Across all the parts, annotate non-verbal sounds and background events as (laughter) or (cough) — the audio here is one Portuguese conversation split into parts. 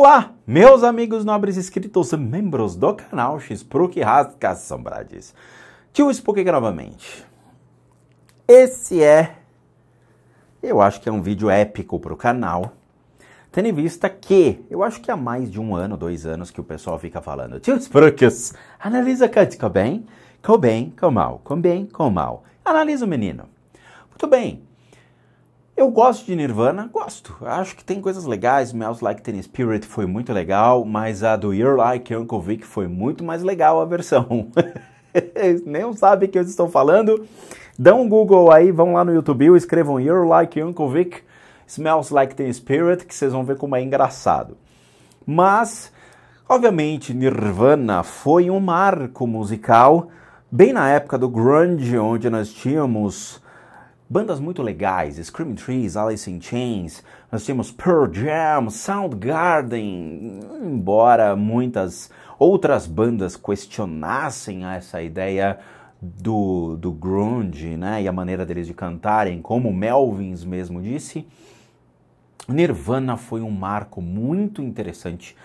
Olá, meus amigos nobres inscritos, membros do canal Xprook Rasca Sombrades. Tio Spook novamente. Esse é, eu acho que é um vídeo épico para o canal, tendo em vista que, eu acho que há mais de um ano, dois anos que o pessoal fica falando, Tio Spooks, analisa Kurt bem, com bem, com mal, com bem, com mal. Analisa o menino. Muito bem, eu gosto de Nirvana, gosto. Acho que tem coisas legais. Smells Like Teen Spirit foi muito legal, mas a do You're Like Uncle Vic foi muito mais legal a versão. (laughs) Nem sabe o que eu estou falando. Dão um Google aí, vão lá no YouTube e escrevam You're Like Uncle Vic, Smells Like Teen Spirit, que vocês vão ver como é engraçado. Mas, obviamente, Nirvana foi um marco musical bem na época do grunge, onde nós tínhamos bandas muito legais, Screaming Trees, Alice in Chains, nós temos Pearl Jam, Soundgarden, embora muitas outras bandas questionassem essa ideia do, do grunge, né, e a maneira deles de cantarem, como Melvins mesmo disse, Nirvana foi um marco muito interessante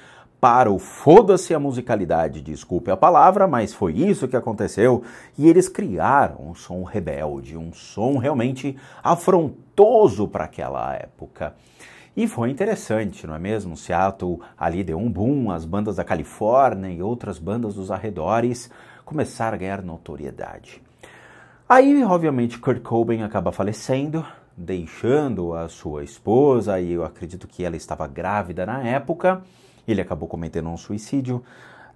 para o foda-se a musicalidade, desculpe a palavra, mas foi isso que aconteceu, e eles criaram um som rebelde, um som realmente afrontoso para aquela época. E foi interessante, não é mesmo? Seattle ali deu um boom, as bandas da Califórnia e outras bandas dos arredores começaram a ganhar notoriedade. Aí, obviamente, Kurt Cobain acaba falecendo, deixando a sua esposa, e eu acredito que ela estava grávida na época, ele acabou cometendo um suicídio.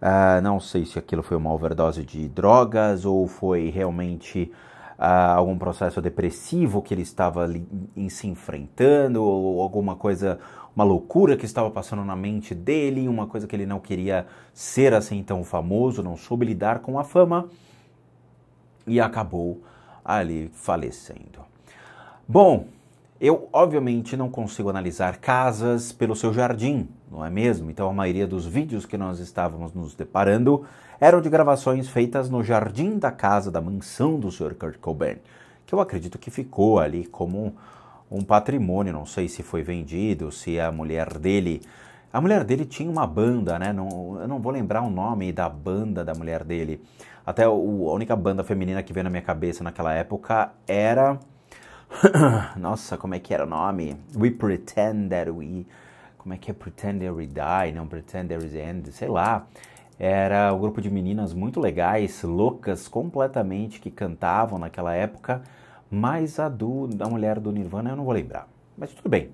Uh, não sei se aquilo foi uma overdose de drogas ou foi realmente uh, algum processo depressivo que ele estava ali, em se enfrentando, ou alguma coisa, uma loucura que estava passando na mente dele, uma coisa que ele não queria ser assim tão famoso, não soube lidar com a fama e acabou ali falecendo. Bom, eu, obviamente, não consigo analisar casas pelo seu jardim, não é mesmo? Então, a maioria dos vídeos que nós estávamos nos deparando eram de gravações feitas no jardim da casa, da mansão do Sr. Kurt Cobain, que eu acredito que ficou ali como um patrimônio. Não sei se foi vendido, se a mulher dele. A mulher dele tinha uma banda, né? Não, eu não vou lembrar o nome da banda da mulher dele. Até o, a única banda feminina que veio na minha cabeça naquela época era. (coughs) Nossa, como é que era o nome? We pretend that we. Como é que é pretend that we die? Não pretend there is end, sei lá. Era um grupo de meninas muito legais, loucas completamente, que cantavam naquela época, mas a do, da mulher do Nirvana eu não vou lembrar. Mas tudo bem.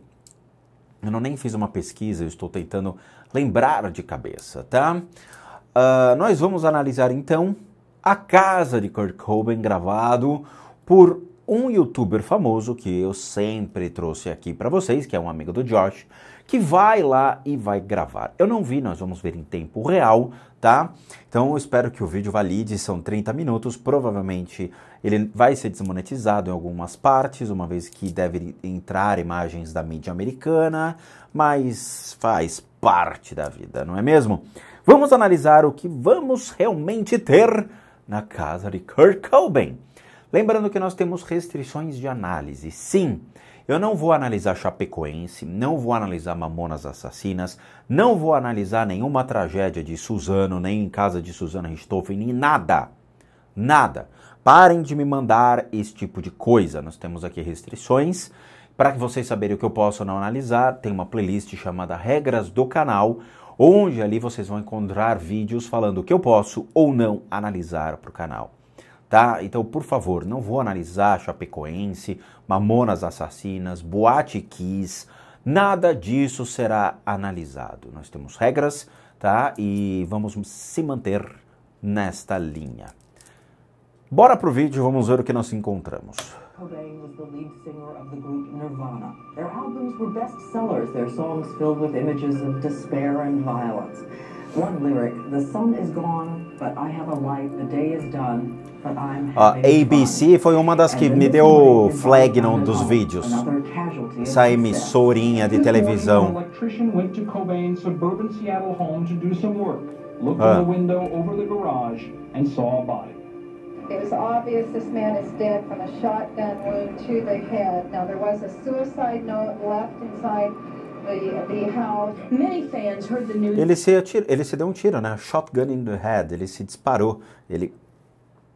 Eu não nem fiz uma pesquisa, eu estou tentando lembrar de cabeça, tá? Uh, nós vamos analisar então A Casa de Kurt Cobain, gravado por um youtuber famoso que eu sempre trouxe aqui para vocês, que é um amigo do Josh, que vai lá e vai gravar. Eu não vi, nós vamos ver em tempo real, tá? Então eu espero que o vídeo valide, são 30 minutos, provavelmente ele vai ser desmonetizado em algumas partes, uma vez que deve entrar imagens da mídia americana, mas faz parte da vida, não é mesmo? Vamos analisar o que vamos realmente ter na casa de Kurt Cobain. Lembrando que nós temos restrições de análise. Sim, eu não vou analisar Chapecoense, não vou analisar Mamonas Assassinas, não vou analisar nenhuma tragédia de Suzano, nem em casa de Suzano Richthofen, nem nada. Nada. Parem de me mandar esse tipo de coisa. Nós temos aqui restrições. Para que vocês saberem o que eu posso ou não analisar, tem uma playlist chamada Regras do Canal, onde ali vocês vão encontrar vídeos falando o que eu posso ou não analisar para o canal tá? Então, por favor, não vou analisar Chapecoense, Mamonas Assassinas, Boate Kiss, nada disso será analisado. Nós temos regras, tá? E vamos se manter nesta linha. Bora pro vídeo, vamos ver o que nós encontramos. Cobain was the lead singer of the group Nirvana. Their albums were sellers, their songs filled with images of despair and violence. One lyric, the sun is gone, but I have a light, the day is done, a ABC foi uma das que me deu flag num né, dos vídeos. Essa emissorinha de televisão. Ah. It was obvious this man is dead from a shotgun wound to the head. Now there was a suicide note left inside the, the house. Many fans heard the news. Ele se, ele se deu um tiro, né? Shotgun in the head. Ele se disparou. Ele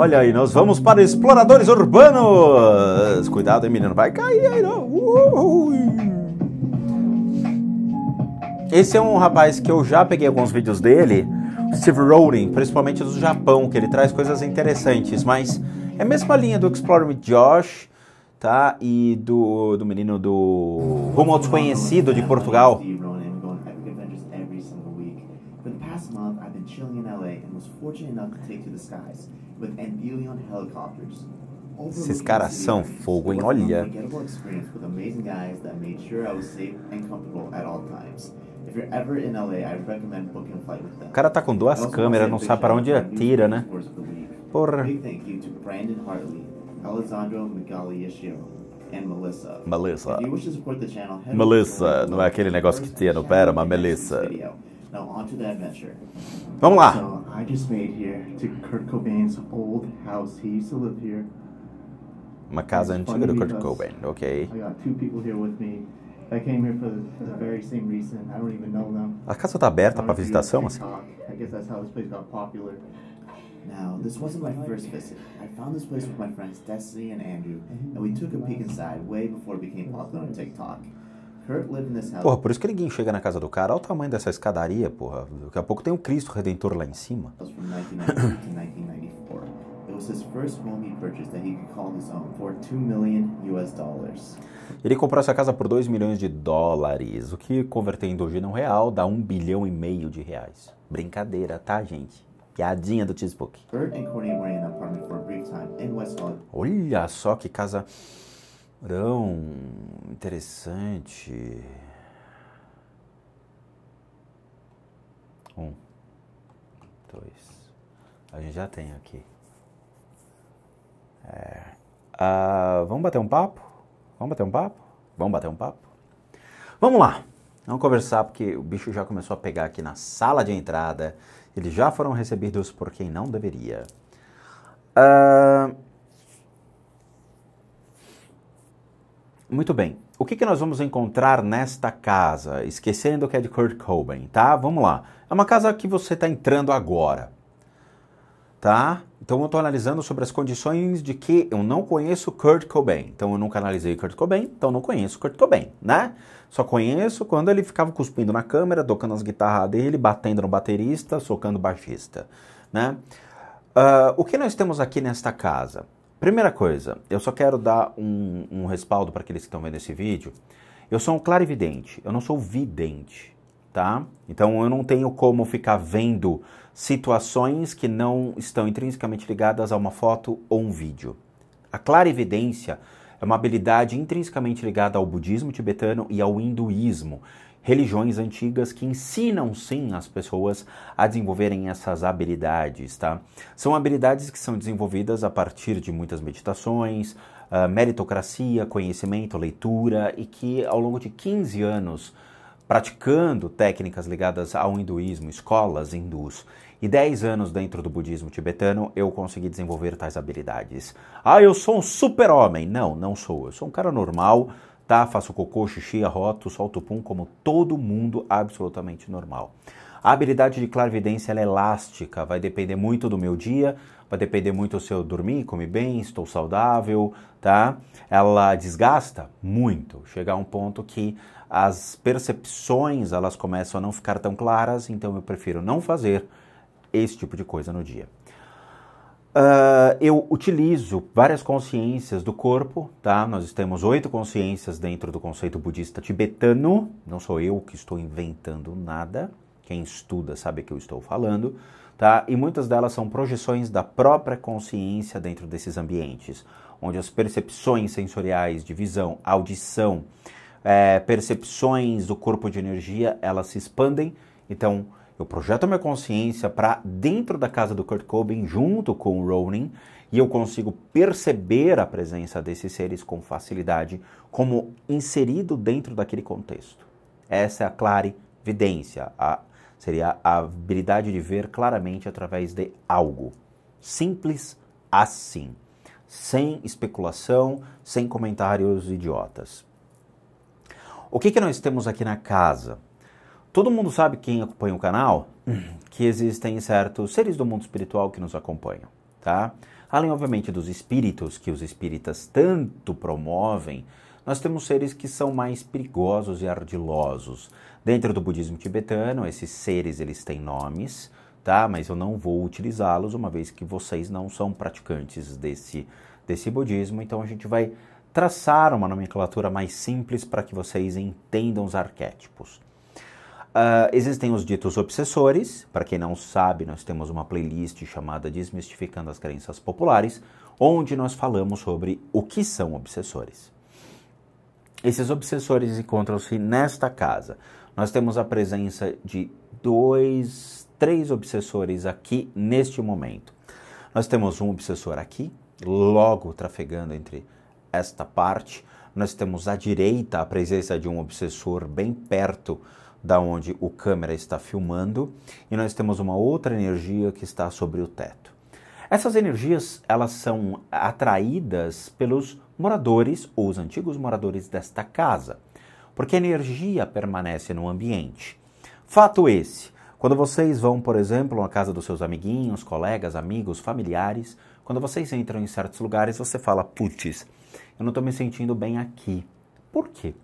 Olha aí, nós vamos para exploradores urbanos. Cuidado, hein, menino, vai cair aí não. Ui. Esse é um rapaz que eu já peguei alguns vídeos dele, Steve Rowling, principalmente do Japão, que ele traz coisas interessantes, mas é a mesma linha do Explore with Josh, tá? E do, do menino do Rumo ao Desconhecido de Portugal. Esses caras são fogo, hein? Olha. O cara tá com duas câmeras, não sabe para onde atira, né? Porra. Melissa. Melissa, não é aquele negócio que tinha no Pera, mas Melissa. Now onto the adventure. Vamos lá. So I just made here to Kurt Cobain's old house. He used to live here. Uma casa antiga do Kurt Cobain, ok. I got two people here with me. I came here for the, the very same reason. I don't even know them. A casa está aberta para visitação, assim? I guess that's how this place got popular. Now, this wasn't my first visit. I found this place with my friends Destiny and Andrew, and we took a peek inside way before it became popular on TikTok. Porra, por isso que ninguém chega na casa do cara. Olha o tamanho dessa escadaria, porra. Daqui a pouco tem um Cristo Redentor lá em cima. Ele comprou essa casa por 2 milhões de dólares, o que convertendo hoje num real dá 1 um bilhão e meio de reais. Brincadeira, tá, gente? Piadinha do Cheesebook. Olha só que casa Rão, interessante. Um, dois. A gente já tem aqui. É. Ah, vamos bater um papo? Vamos bater um papo? Vamos bater um papo? Vamos lá. Vamos conversar porque o bicho já começou a pegar aqui na sala de entrada. Eles já foram recebidos por quem não deveria. Ah. Muito bem. O que, que nós vamos encontrar nesta casa? Esquecendo que é de Kurt Cobain, tá? Vamos lá. É uma casa que você está entrando agora, tá? Então eu estou analisando sobre as condições de que eu não conheço Kurt Cobain. Então eu nunca analisei Kurt Cobain, então não conheço Kurt Cobain, né? Só conheço quando ele ficava cuspindo na câmera, tocando as guitarras dele, batendo no baterista, socando o baixista, né? Uh, o que nós temos aqui nesta casa? Primeira coisa, eu só quero dar um, um respaldo para aqueles que estão vendo esse vídeo. Eu sou um clarividente, eu não sou vidente, tá? Então eu não tenho como ficar vendo situações que não estão intrinsecamente ligadas a uma foto ou um vídeo. A clarividência é uma habilidade intrinsecamente ligada ao budismo tibetano e ao hinduísmo, religiões antigas que ensinam sim as pessoas a desenvolverem essas habilidades, tá? São habilidades que são desenvolvidas a partir de muitas meditações, uh, meritocracia, conhecimento, leitura e que ao longo de 15 anos praticando técnicas ligadas ao hinduísmo, escolas hindus, e 10 anos dentro do budismo tibetano, eu consegui desenvolver tais habilidades. Ah, eu sou um super-homem! Não, não sou. Eu sou um cara normal, tá? Faço cocô, xixi, arroto, solto pum como todo mundo absolutamente normal. A habilidade de clarividência é elástica, vai depender muito do meu dia, vai depender muito se eu dormi, comi bem, estou saudável, tá? Ela desgasta muito, chega a um ponto que as percepções elas começam a não ficar tão claras, então eu prefiro não fazer esse tipo de coisa no dia. Uh, eu utilizo várias consciências do corpo, tá? Nós temos oito consciências dentro do conceito budista tibetano. Não sou eu que estou inventando nada. Quem estuda sabe que eu estou falando, tá? E muitas delas são projeções da própria consciência dentro desses ambientes, onde as percepções sensoriais de visão, audição, é, percepções do corpo de energia, elas se expandem. Então, eu projeto a minha consciência para dentro da casa do Kurt Cobain junto com o Ronin e eu consigo perceber a presença desses seres com facilidade como inserido dentro daquele contexto. Essa é a clarividência, a, seria a habilidade de ver claramente através de algo. Simples assim, sem especulação, sem comentários idiotas. O que, que nós temos aqui na casa? Todo mundo sabe, quem acompanha o canal, que existem certos seres do mundo espiritual que nos acompanham, tá? Além, obviamente, dos espíritos que os espíritas tanto promovem, nós temos seres que são mais perigosos e ardilosos. Dentro do budismo tibetano, esses seres eles têm nomes, tá? Mas eu não vou utilizá-los uma vez que vocês não são praticantes desse desse budismo, então a gente vai traçar uma nomenclatura mais simples para que vocês entendam os arquétipos. Ah, existem os ditos obsessores, para quem não sabe, nós temos uma playlist chamada Desmistificando as Crenças Populares, onde nós falamos sobre o que são obsessores. Esses obsessores encontram-se nesta casa. Nós temos a presença de dois, três obsessores aqui neste momento. Nós temos um obsessor aqui, logo trafegando entre esta parte. Nós temos à direita a presença de um obsessor bem perto da onde o câmera está filmando, e nós temos uma outra energia que está sobre o teto. Essas energias elas são atraídas pelos moradores ou os antigos moradores desta casa, porque a energia permanece no ambiente. Fato esse, quando vocês vão, por exemplo, na casa dos seus amiguinhos, colegas, amigos, familiares, quando vocês entram em certos lugares, você fala: putz, eu não estou me sentindo bem aqui. Por quê?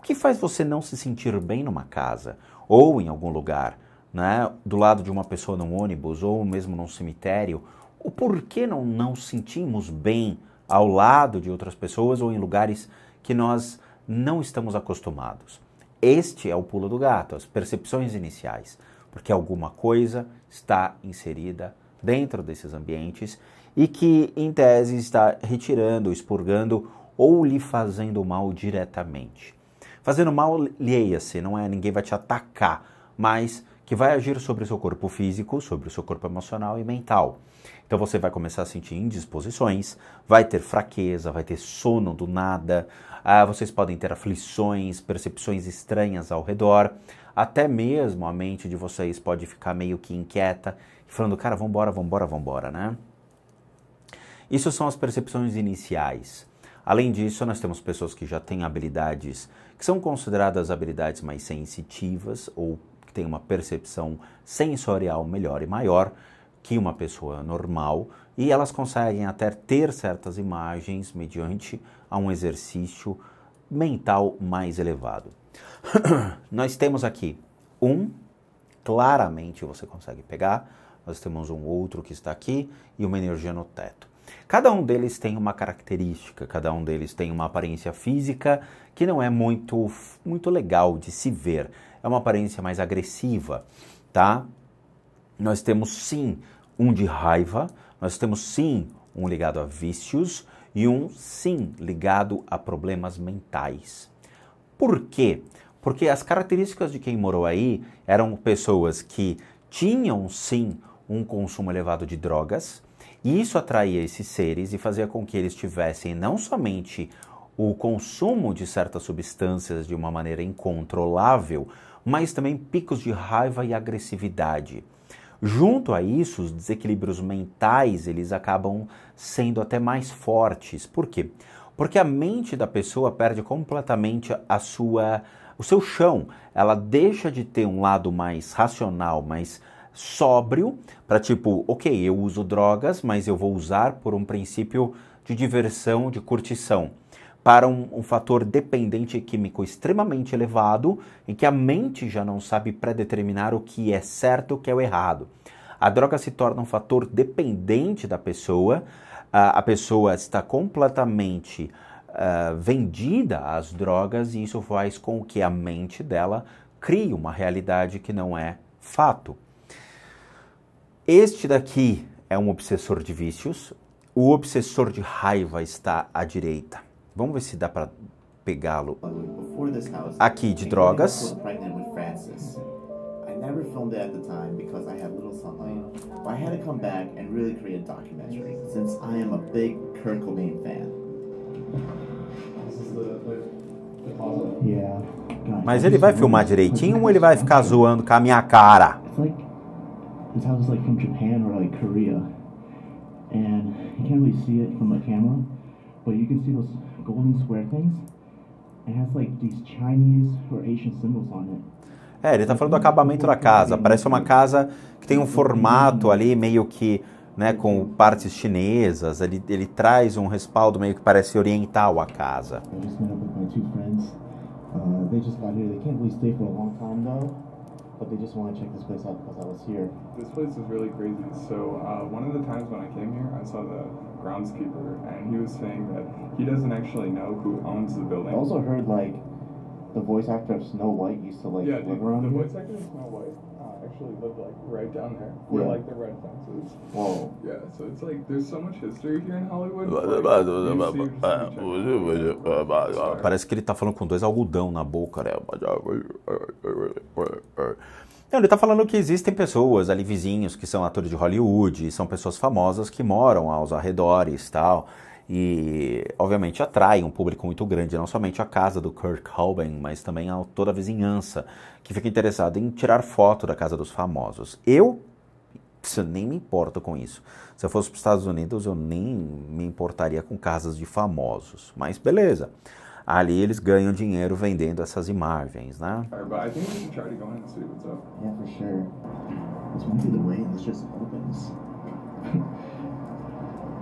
O que faz você não se sentir bem numa casa ou em algum lugar, né? do lado de uma pessoa num ônibus ou mesmo num cemitério? O porquê não não sentimos bem ao lado de outras pessoas ou em lugares que nós não estamos acostumados? Este é o pulo do gato, as percepções iniciais, porque alguma coisa está inserida dentro desses ambientes e que, em tese, está retirando, expurgando ou lhe fazendo mal diretamente. Fazendo mal, leia-se, não é? Ninguém vai te atacar, mas que vai agir sobre o seu corpo físico, sobre o seu corpo emocional e mental. Então você vai começar a sentir indisposições, vai ter fraqueza, vai ter sono do nada, ah, vocês podem ter aflições, percepções estranhas ao redor, até mesmo a mente de vocês pode ficar meio que inquieta, falando, cara, vambora, vambora, vambora, né? Isso são as percepções iniciais. Além disso, nós temos pessoas que já têm habilidades que são consideradas habilidades mais sensitivas ou que têm uma percepção sensorial melhor e maior que uma pessoa normal, e elas conseguem até ter certas imagens mediante a um exercício mental mais elevado. (clears throat) Nós temos aqui um, claramente você consegue pegar, nós temos um outro que está aqui e uma energia no teto. Cada um deles tem uma característica, cada um deles tem uma aparência física que não é muito, muito legal de se ver. É uma aparência mais agressiva, tá? Nós temos sim um de raiva, nós temos sim um ligado a vícios e um sim ligado a problemas mentais. Por quê? Porque as características de quem morou aí eram pessoas que tinham sim um consumo elevado de drogas, e isso atraía esses seres e fazia com que eles tivessem não somente o consumo de certas substâncias de uma maneira incontrolável, mas também picos de raiva e agressividade. Junto a isso, os desequilíbrios mentais eles acabam sendo até mais fortes. Por quê? Porque a mente da pessoa perde completamente a sua o seu chão. Ela deixa de ter um lado mais racional, mais sóbrio, para tipo, ok, eu uso drogas, mas eu vou usar por um princípio de diversão, de curtição, para um, um fator dependente químico extremamente elevado, em que a mente já não sabe predeterminar o que é certo e o que é o errado. A droga se torna um fator dependente da pessoa, a, a pessoa está completamente uh, vendida às drogas e isso faz com que a mente dela crie uma realidade que não é fato. Este daqui é um obsessor de vícios. O obsessor de raiva está à direita. Vamos ver se dá para pegá-lo. Aqui de drogas. Mas ele vai filmar direitinho ou ele vai ficar zoando com a minha cara? This house like from Japan or like Korea. And you can't really see it from the camera, but you can see those golden square things. It has like these Chinese or Asian symbols on it. É, ele está falando do acabamento da casa. Parece uma casa que tem um formato ali meio que né, com partes chinesas. Ele, ele traz um respaldo meio que parece oriental à casa. Eu just met up with my two friends. Uh, they just got here. They can't really stay for a long time though. but they just want to check this place out because I was here. This place is really crazy. So uh, one of the times when I came here, I saw the groundskeeper, and he was saying that he doesn't actually know who owns the building. I also heard like the voice actor of Snow White used to like yeah, live around. The here. voice actor of Snow White actually live like right down there where yeah. like the red Whoa. Yeah, so it's like there's so much history here in Hollywood. Parece que ele tá falando com dois algodão na boca, né? Não, ele está falando que existem pessoas ali vizinhos que são atores de Hollywood, são pessoas famosas que moram aos arredores tal e obviamente atrai um público muito grande, não somente a casa do Kurt Cobain, mas também a toda a vizinhança que fica interessada em tirar foto da casa dos famosos. Eu nem me importo com isso. Se eu fosse para os Estados Unidos, eu nem me importaria com casas de famosos. Mas beleza. Ali eles ganham dinheiro vendendo essas imagens, né? (laughs)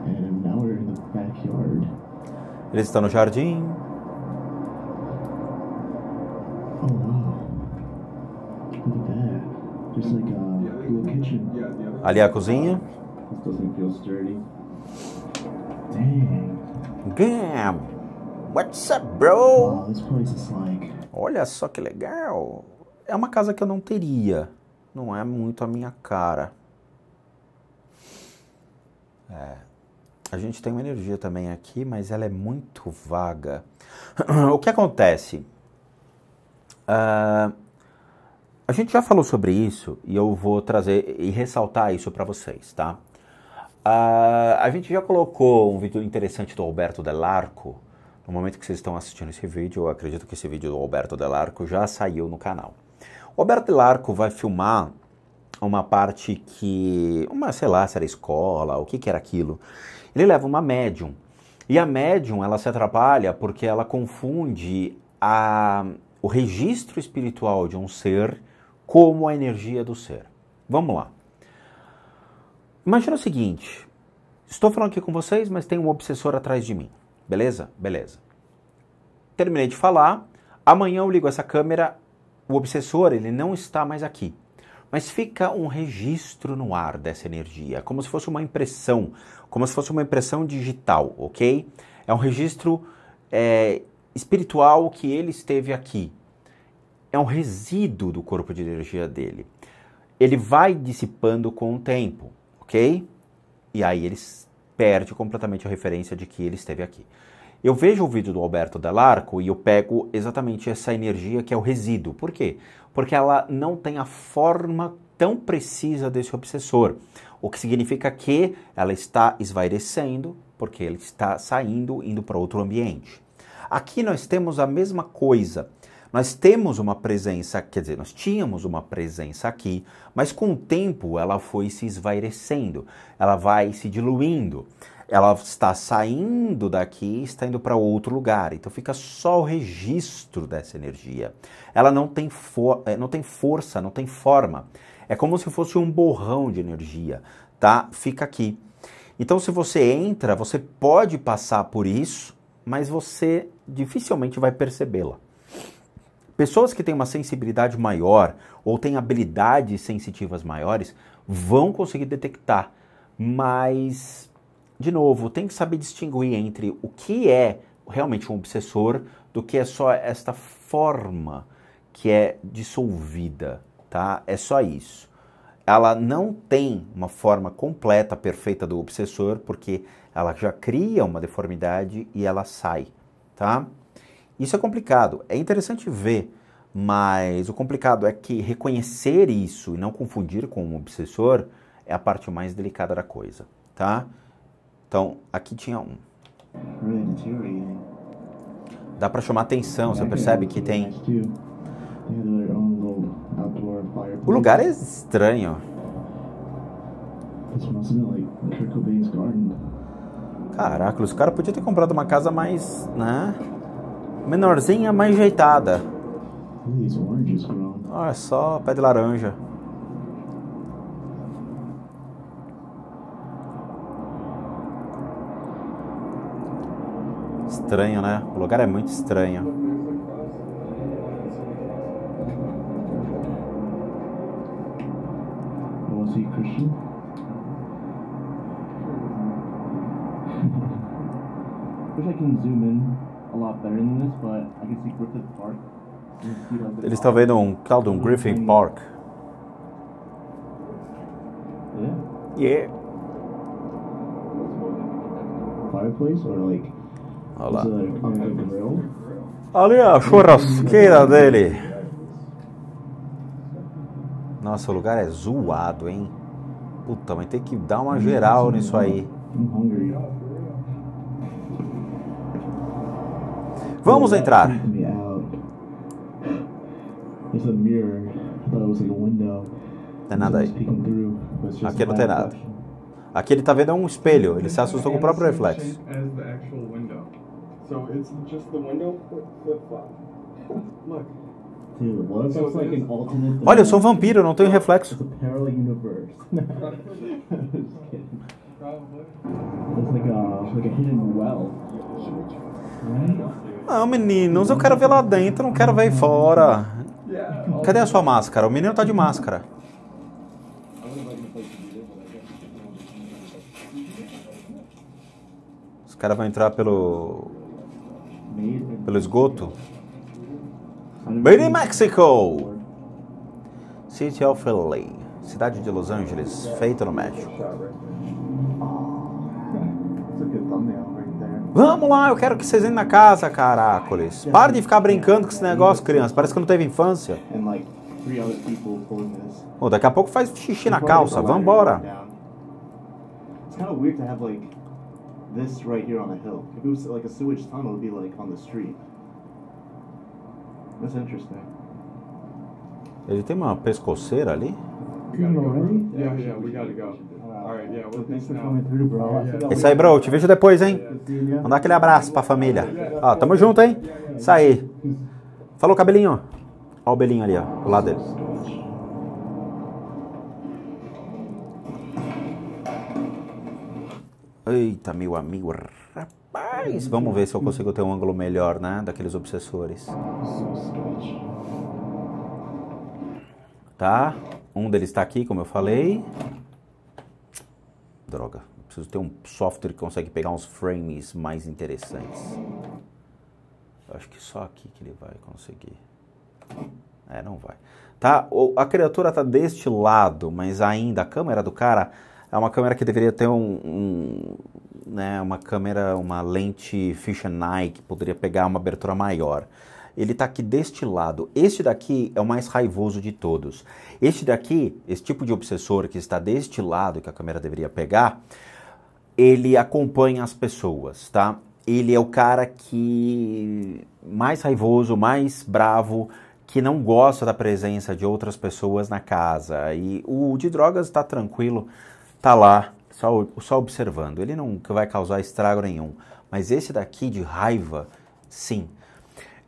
And Ele está no jardim. Ali é a cozinha. This Damn. What's up, bro? Olha só que legal. É uma casa que eu não teria. Não é muito a minha cara. É. A gente tem uma energia também aqui, mas ela é muito vaga. (clears throat) o que acontece? Uh, a gente já falou sobre isso e eu vou trazer e ressaltar isso para vocês, tá? Uh, a gente já colocou um vídeo interessante do Alberto Delarco. No momento que vocês estão assistindo esse vídeo, eu acredito que esse vídeo do Alberto Delarco já saiu no canal. O Alberto Delarco vai filmar uma parte que, uma, sei lá, se era escola, o que, que era aquilo, ele leva uma médium. E a médium, ela se atrapalha porque ela confunde a, o registro espiritual de um ser como a energia do ser. Vamos lá. Imagina o seguinte: estou falando aqui com vocês, mas tem um obsessor atrás de mim. Beleza? Beleza. Terminei de falar. Amanhã eu ligo essa câmera. O obsessor, ele não está mais aqui. Mas fica um registro no ar dessa energia, como se fosse uma impressão, como se fosse uma impressão digital, ok? É um registro é, espiritual que ele esteve aqui. É um resíduo do corpo de energia dele. Ele vai dissipando com o tempo, ok? E aí ele perde completamente a referência de que ele esteve aqui. Eu vejo o vídeo do Alberto Delarco e eu pego exatamente essa energia que é o resíduo. Por quê? Porque ela não tem a forma tão precisa desse obsessor o que significa que ela está esvairecendo, porque ele está saindo, indo para outro ambiente. Aqui nós temos a mesma coisa. Nós temos uma presença, quer dizer, nós tínhamos uma presença aqui, mas com o tempo ela foi se esvairecendo, ela vai se diluindo. Ela está saindo daqui, está indo para outro lugar. Então fica só o registro dessa energia. Ela não tem, eh, não tem força, não tem forma. É como se fosse um borrão de energia, tá? Fica aqui. Então, se você entra, você pode passar por isso, mas você dificilmente vai percebê-la. Pessoas que têm uma sensibilidade maior ou têm habilidades sensitivas maiores vão conseguir detectar, mas, de novo, tem que saber distinguir entre o que é realmente um obsessor do que é só esta forma que é dissolvida tá? É só isso. Ela não tem uma forma completa, perfeita do obsessor, porque ela já cria uma deformidade e ela sai, tá? Isso é complicado. É interessante ver, mas o complicado é que reconhecer isso e não confundir com um obsessor é a parte mais delicada da coisa, tá? Então, aqui tinha um. Dá para chamar atenção, você percebe que tem o lugar é estranho. Caraca, os caras podiam ter comprado uma casa mais, né? Menorzinha, mais ajeitada. Olha só, pé de laranja. Estranho, né? O lugar é muito estranho. Musik wünschen? Eles estão vendo um caldo, um Griffin Park. É? Yeah. Fireplace or like Olha lá. Ali é a churrasqueira dele. Nossa, o lugar é zoado, hein? Puta, mas tem que dar uma hum, geral nisso aí. Vamos entrar. Não é nada aí. Aqui não tem nada. Aqui ele tá vendo é um espelho, ele se assustou com o próprio reflexo. (laughs) Look. Olha, eu sou um vampiro, eu não tenho reflexo. Não, (laughs) ah, meninos, eu quero ver lá dentro, não quero ver fora. Cadê a sua máscara? O menino tá de máscara. Os caras vão entrar pelo. pelo esgoto. Made in Mexico! City of LA, cidade de Los Angeles, feita no México. Vamos lá, eu quero que vocês entrem na casa, caracoles. Para de ficar brincando com esse negócio, criança. Parece que não teve infância. Oh, daqui a pouco faz xixi na calça. Vambora. It's That's interesting. Ele tem uma pescoceira ali? É isso aí, bro. te vejo depois, hein? Mandar aquele abraço pra família. Ó, tamo junto, hein? Isso aí. Falou, cabelinho. Ó o belinho ali, ó. Do lado dele. Eita, meu amigo vamos ver se eu consigo ter um ângulo melhor, né? Daqueles obsessores. Tá? Um deles está aqui, como eu falei. Droga. Preciso ter um software que consegue pegar uns frames mais interessantes. Eu acho que só aqui que ele vai conseguir. É, não vai. Tá? A criatura tá deste lado, mas ainda a câmera do cara é uma câmera que deveria ter um, um né, uma câmera, uma lente Fisher Nike, poderia pegar uma abertura maior. Ele está aqui deste lado. Este daqui é o mais raivoso de todos. Este daqui, esse tipo de obsessor que está deste lado que a câmera deveria pegar, ele acompanha as pessoas, tá? Ele é o cara que mais raivoso, mais bravo, que não gosta da presença de outras pessoas na casa. E o de drogas está tranquilo, tá lá só, só observando. Ele não vai causar estrago nenhum. Mas esse daqui de raiva, sim.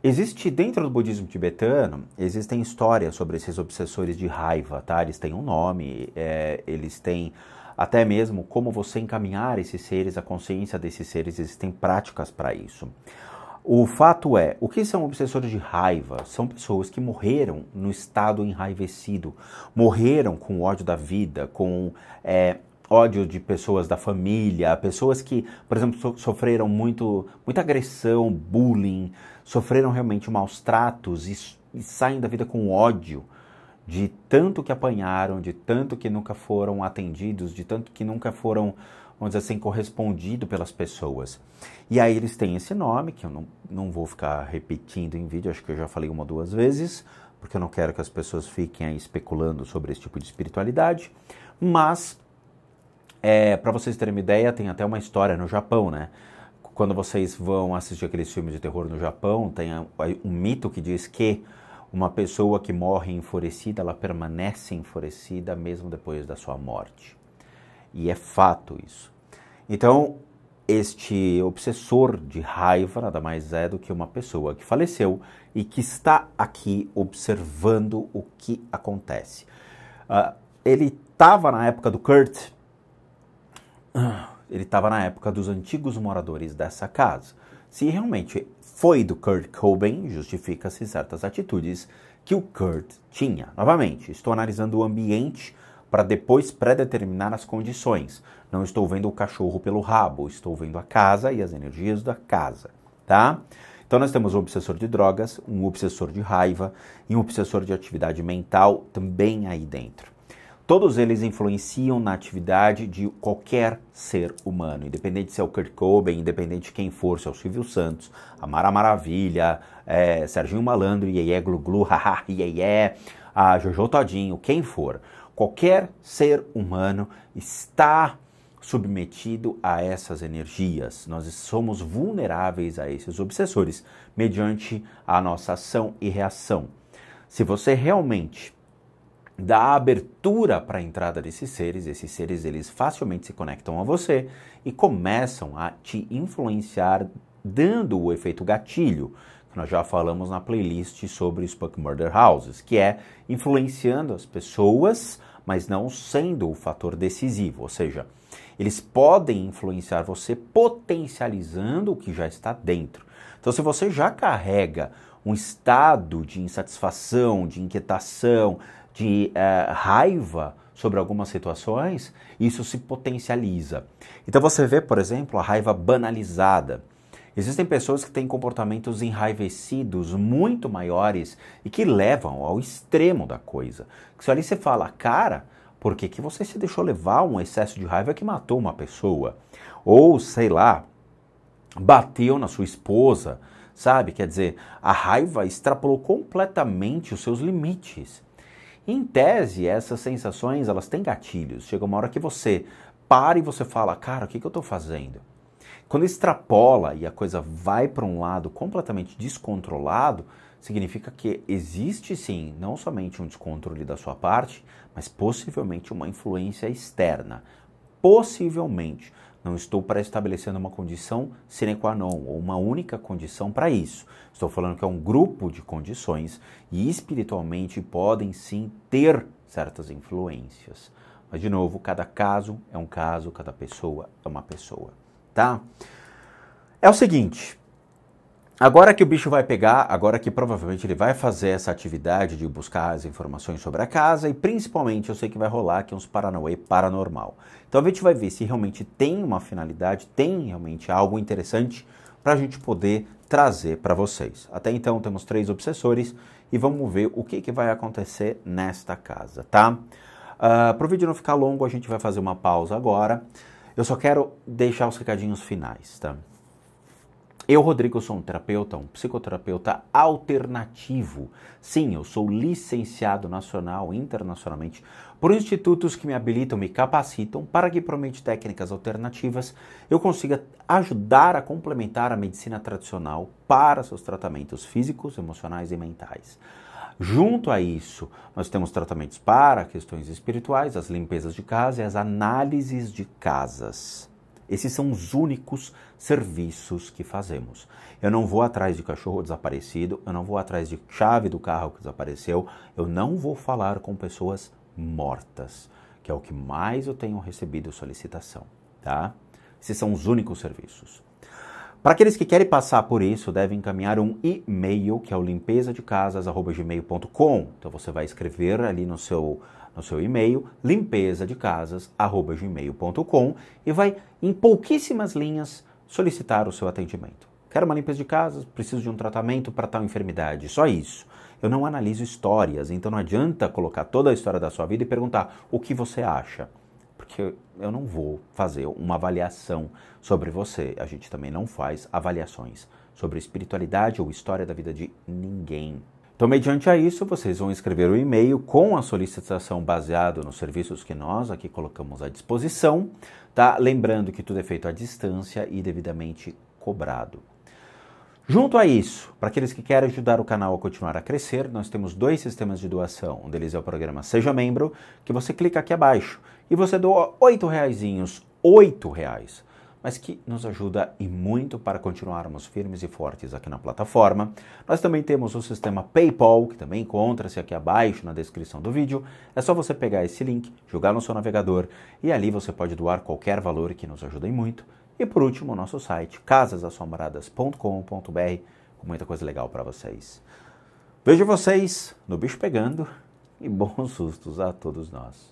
Existe dentro do budismo tibetano, existem histórias sobre esses obsessores de raiva, tá? Eles têm um nome, é, eles têm até mesmo como você encaminhar esses seres, a consciência desses seres, existem práticas para isso. O fato é, o que são obsessores de raiva? São pessoas que morreram no estado enraivecido, morreram com ódio da vida, com é, ódio de pessoas da família, pessoas que, por exemplo, sofreram muito, muita agressão, bullying, sofreram realmente maus tratos e, e saem da vida com ódio de tanto que apanharam, de tanto que nunca foram atendidos, de tanto que nunca foram, vamos dizer assim, correspondido pelas pessoas. E aí eles têm esse nome, que eu não, não vou ficar repetindo em vídeo, acho que eu já falei uma ou duas vezes, porque eu não quero que as pessoas fiquem aí especulando sobre esse tipo de espiritualidade, mas é, para vocês terem uma ideia, tem até uma história no Japão, né? Quando vocês vão assistir aqueles filmes de terror no Japão, tem um mito que diz que uma pessoa que morre enfurecida, ela permanece enfurecida mesmo depois da sua morte. E é fato isso. Então, este obsessor de raiva nada mais é do que uma pessoa que faleceu e que está aqui observando o que acontece. Uh, ele estava na época do Kurt, ah. Ele estava na época dos antigos moradores dessa casa. Se realmente foi do Kurt Cobain, justifica-se certas atitudes que o Kurt tinha. Novamente, estou analisando o ambiente para depois predeterminar as condições. Não estou vendo o cachorro pelo rabo, estou vendo a casa e as energias da casa, tá? Então nós temos um obsessor de drogas, um obsessor de raiva e um obsessor de atividade mental também aí dentro. Todos eles influenciam na atividade de qualquer ser humano, independente se é o Kurt Cobain, independente de quem for, se é o Silvio Santos, a Mara Maravilha, é, Serginho Malandro, Iê Glu Glu, haha, (laughs) Iê a Jojo Todinho, quem for. Qualquer ser humano está submetido a essas energias. Nós somos vulneráveis a esses obsessores mediante a nossa ação e reação. Se você realmente dá abertura para a entrada desses seres, esses seres eles facilmente se conectam a você e começam a te influenciar dando o efeito gatilho, nós já falamos na playlist sobre Spunk Murder Houses, que é influenciando as pessoas, mas não sendo o fator decisivo, ou seja, eles podem influenciar você potencializando o que já está dentro. Então se você já carrega um estado de insatisfação, de inquietação, de uh, raiva sobre algumas situações, isso se potencializa. Então você vê, por exemplo, a raiva banalizada. Existem pessoas que têm comportamentos enraivecidos muito maiores e que levam ao extremo da coisa. Se ali você fala, cara, por que, que você se deixou levar um excesso de raiva que matou uma pessoa? Ou, sei lá, bateu na sua esposa, sabe? Quer dizer, a raiva extrapolou completamente os seus limites. Em tese, essas sensações, elas têm gatilhos. Chega uma hora que você para e você fala, cara, o que, que eu estou fazendo? Quando extrapola e a coisa vai para um lado completamente descontrolado, significa que existe sim não somente um descontrole da sua parte, mas possivelmente uma influência externa. Possivelmente. Não estou para estabelecendo uma condição sine qua non, ou uma única condição para isso. Estou falando que é um grupo de condições e espiritualmente podem sim ter certas influências. Mas, de novo, cada caso é um caso, cada pessoa é uma pessoa, tá? É o seguinte, Agora que o bicho vai pegar, agora que provavelmente ele vai fazer essa atividade de buscar as informações sobre a casa e principalmente eu sei que vai rolar aqui uns paranauê paranormal. Então a gente vai ver se realmente tem uma finalidade, tem realmente algo interessante para a gente poder trazer para vocês. Até então temos três obsessores e vamos ver o que, que vai acontecer nesta casa, tá? Uh, ah, para o vídeo não ficar longo, a gente vai fazer uma pausa agora. Eu só quero deixar os recadinhos finais, tá? Eu, Rodrigo, sou um terapeuta, um psicoterapeuta alternativo. Sim, eu sou licenciado nacional e internacionalmente por institutos que me habilitam, me capacitam para que, por meio de técnicas alternativas, eu consiga ajudar a complementar a medicina tradicional para seus tratamentos físicos, emocionais e mentais. Junto a isso, nós temos tratamentos para questões espirituais, as limpezas de casa e as análises de casas. Esses são os únicos serviços que fazemos. Eu não vou atrás de cachorro desaparecido, eu não vou atrás de chave do carro que desapareceu, eu não vou falar com pessoas mortas, que é o que mais eu tenho recebido solicitação, tá? Esses são os únicos serviços. Para aqueles que querem passar por isso, devem encaminhar um e-mail, que é o limpeza de casas@gmail.com. Então você vai escrever ali no seu no seu e-mail, limpeza de casas@gmail.com e vai em pouquíssimas linhas solicitar o seu atendimento. Quero uma limpeza de casas, preciso de um tratamento para tal enfermidade, só isso. Eu não analiso histórias, então não adianta colocar toda a história da sua vida e perguntar o que você acha porque eu não vou fazer uma avaliação sobre você. A gente também não faz avaliações sobre espiritualidade ou história da vida de ninguém. Então, mediante a isso, vocês vão escrever o um e-mail com a solicitação baseado nos serviços que nós aqui colocamos à disposição, tá? Lembrando que tudo é feito à distância e devidamente cobrado. Junto a isso, para aqueles que querem ajudar o canal a continuar a crescer, nós temos dois sistemas de doação. Um deles é o programa Seja Membro, que você clica aqui abaixo e você doa oito reaisinhos, R$ reais mas que nos ajuda e muito para continuarmos firmes e fortes aqui na plataforma. Nós também temos o sistema PayPal, que também encontra-se aqui abaixo na descrição do vídeo. É só você pegar esse link, jogar no seu navegador e ali você pode doar qualquer valor que nos ajude muito. E por último, o nosso site casasassombradas.com.br, com muita coisa legal para vocês. Vejo vocês no bicho pegando e bons (laughs) sustos a todos nós.